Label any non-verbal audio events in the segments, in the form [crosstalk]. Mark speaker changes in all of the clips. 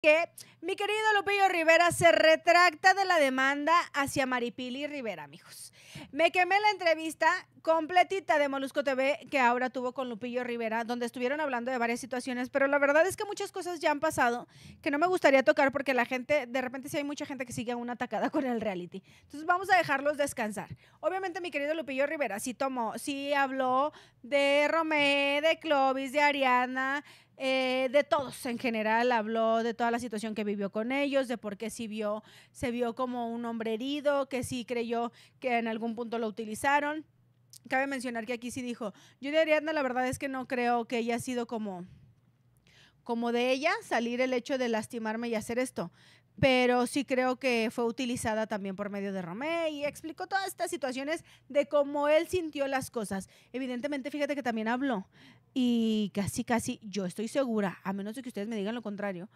Speaker 1: que mi querido Lupillo Rivera se retracta de la demanda hacia Maripili Rivera, amigos. Me quemé la entrevista completita de Molusco TV que ahora tuvo con Lupillo Rivera, donde estuvieron hablando de varias situaciones, pero la verdad es que muchas cosas ya han pasado que no me gustaría tocar porque la gente, de repente sí hay mucha gente que sigue aún atacada con el reality. Entonces vamos a dejarlos descansar. Obviamente mi querido Lupillo Rivera sí tomó, sí habló de Romé, de Clovis, de Ariana, eh, de todos en general, habló de toda la situación que vivió con ellos, de por qué sí vio, se vio como un hombre herido, que sí creyó que en algún punto lo utilizaron. Cabe mencionar que aquí sí dijo, yo de Ariadna la verdad es que no creo que haya sido como como de ella salir el hecho de lastimarme y hacer esto. Pero sí creo que fue utilizada también por medio de Romé y explicó todas estas situaciones de cómo él sintió las cosas. Evidentemente, fíjate que también habló y casi, casi, yo estoy segura, a menos de que ustedes me digan lo contrario,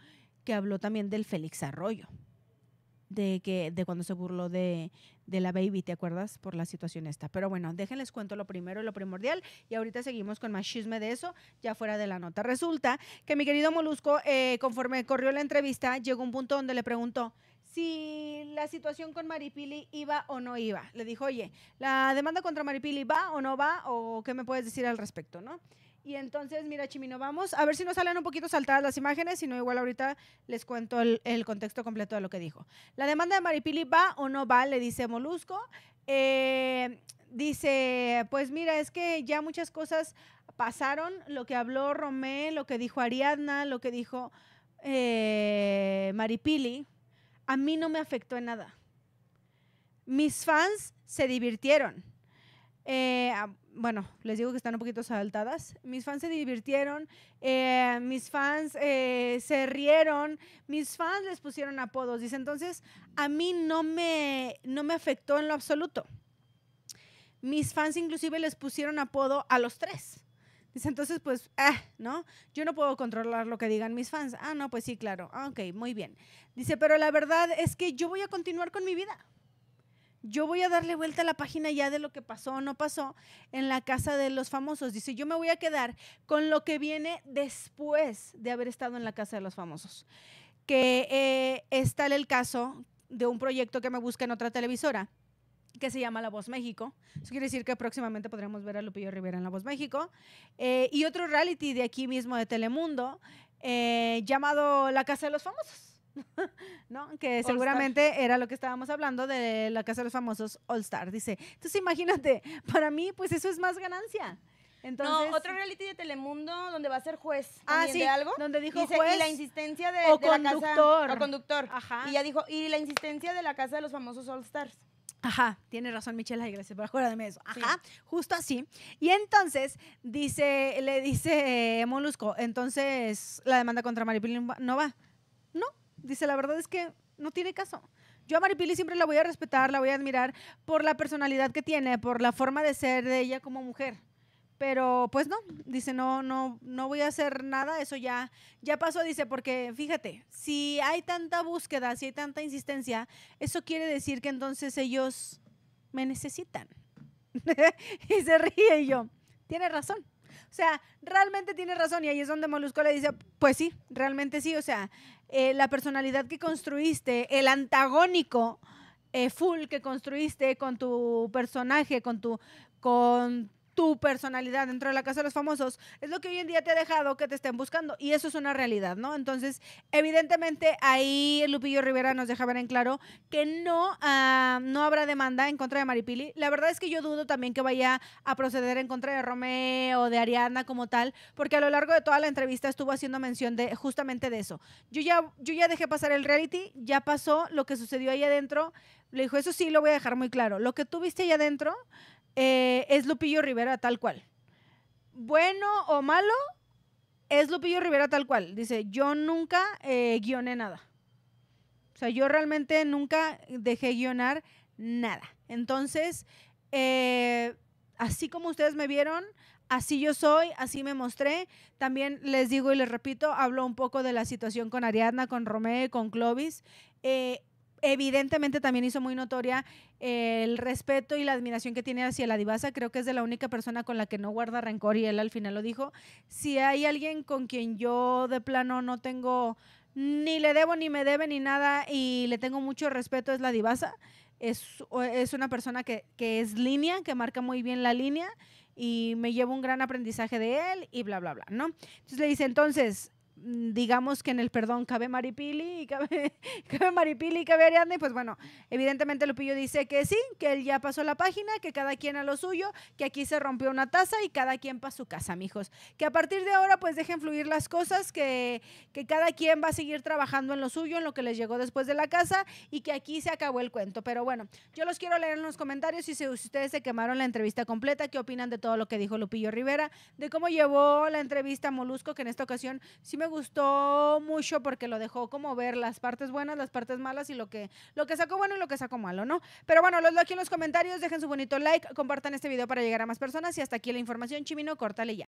Speaker 1: que habló también del Félix Arroyo de que de cuando se burló de, de, la baby, ¿te acuerdas? Por la situación esta. Pero bueno, déjenles cuento lo primero y lo primordial y ahorita seguimos con más chisme de eso, ya fuera de la nota. Resulta que mi querido Molusco, eh, conforme corrió la entrevista, llegó un punto donde le preguntó si la situación con Maripili iba o no iba. Le dijo, oye, ¿la demanda contra Maripili va o no va? ¿O qué me puedes decir al respecto, no? Y entonces, mira, Chimino, vamos a ver si nos salen un poquito saltadas las imágenes, si no, igual ahorita les cuento el, contexto completo de lo que dijo. La demanda de Maripili va o no va, le dice Molusco. Eh, dice, pues mira, es que ya muchas cosas pasaron, lo que habló Romé, lo que dijo Ariadna, lo que dijo eh, Maripili, a mí no me afectó en nada. Mis fans se divirtieron eh, ah, bueno, les digo que están un poquito saltadas. Mis fans se divirtieron, eh, mis fans eh, se rieron, mis fans les pusieron apodos. Dice, entonces, a mí no me, no me afectó en lo absoluto. Mis fans inclusive les pusieron apodo a los tres. Dice, entonces, pues, ah, ¿no? Yo no puedo controlar lo que digan mis fans. Ah, no, pues sí, claro. Ah, ok, muy bien. Dice, pero la verdad es que yo voy a continuar con mi vida yo voy a darle vuelta a la página ya de lo que pasó o no pasó en la casa de los famosos. Dice, yo me voy a quedar con lo que viene después de haber estado en la casa de los famosos. Que eh, es tal el caso de un proyecto que me busca en otra televisora que se llama La Voz México. Eso quiere decir que próximamente podremos ver a Lupillo Rivera en La Voz México. Eh, y otro reality de aquí mismo, de Telemundo, eh, llamado La Casa de los Famosos [laughs] ¿no? Que seguramente era lo que estábamos hablando de la Casa de los Famosos All Stars. dice. Entonces imagínate, para mí pues eso es más ganancia. Entonces, no, otro reality de Telemundo donde va a ser juez. Ah, sí, algo. Donde dijo juez. Y la insistencia de, la casa. O conductor. Ajá. Y ya dijo, y la insistencia de la casa de los famosos All Stars. Ajá, tiene razón Michelle gracias por de eso. Ajá, justo así. Y entonces dice, le dice Molusco, entonces la demanda contra Maripil no va. No, Dice, la verdad es que no tiene caso. Yo a Maripili siempre la voy a respetar, la voy a admirar por la personalidad que tiene, por la forma de ser de ella como mujer. Pero pues no, dice, no, no, no voy a hacer nada, eso ya, ya pasó, dice, porque fíjate, si hay tanta búsqueda, si hay tanta insistencia, eso quiere decir que entonces ellos me necesitan. [laughs] y se ríe y yo, tiene razón. O sea, realmente tiene razón y ahí es donde Molusco le dice, pues sí, realmente sí, o sea, eh, la personalidad que construiste, el antagónico eh, full que construiste con tu personaje, con tu, con tu personalidad dentro de la casa de los famosos es lo que hoy en día te ha dejado que te estén buscando y eso es una realidad, ¿no? Entonces, evidentemente ahí Lupillo Rivera nos deja ver en claro que no, ah, no habrá demanda en contra de Maripili. La verdad es que yo dudo también que vaya a proceder en contra de Romeo o de Ariana como tal, porque a lo largo de toda la entrevista estuvo haciendo mención de justamente de eso. Yo ya, yo ya dejé pasar el reality, ya pasó lo que sucedió ahí adentro. Le dijo, eso sí lo voy a dejar muy claro. Lo que tú viste ahí adentro, eh, es Lupillo Rivera tal cual. Bueno o malo, es Lupillo Rivera tal cual. Dice, yo nunca eh, guioné nada. O sea, yo realmente nunca dejé guionar nada. Entonces, eh, así como ustedes me vieron, así yo soy, así me mostré. También les digo y les repito, hablo un poco de la situación con Ariadna, con Romeo, con Clovis. Eh, evidentemente también hizo muy notoria eh, el respeto y la admiración que tiene hacia la divasa. Creo que es de la única persona con la que no guarda rencor y él al final lo dijo. Si hay alguien con quien yo de plano no tengo, ni le debo, ni me debe, ni nada, y le tengo mucho respeto, es la divasa. Es, es una persona que, es línea, que marca muy bien la línea y me llevo un gran aprendizaje de él y bla, bla, bla, ¿no? Entonces le dice, entonces, Mm, digamos que en el perdón cabe Maripili y [laughs] cabe, Maripili y cabe Ariadne, pues bueno, evidentemente Lupillo dice que sí, que él ya pasó la página, que cada quien a lo suyo, que aquí se rompió una taza y cada quien para su casa, mijos. Que a partir de ahora pues dejen fluir las cosas, que, cada quien va a seguir trabajando en lo suyo, en lo que les llegó después de la casa y que aquí se acabó el cuento. Pero bueno, yo los quiero leer en los comentarios y si ustedes se quemaron la entrevista completa, qué opinan de todo lo que dijo Lupillo Rivera, de cómo llevó la entrevista Molusco, que en esta ocasión sí me me gustó mucho porque lo dejó como ver las partes buenas, las partes malas y lo que, lo que sacó bueno y lo que sacó malo, ¿no? Pero bueno, los dejo aquí en los comentarios, dejen su bonito like, compartan este video para llegar a más personas y hasta aquí la información, Chimino, córtale ya.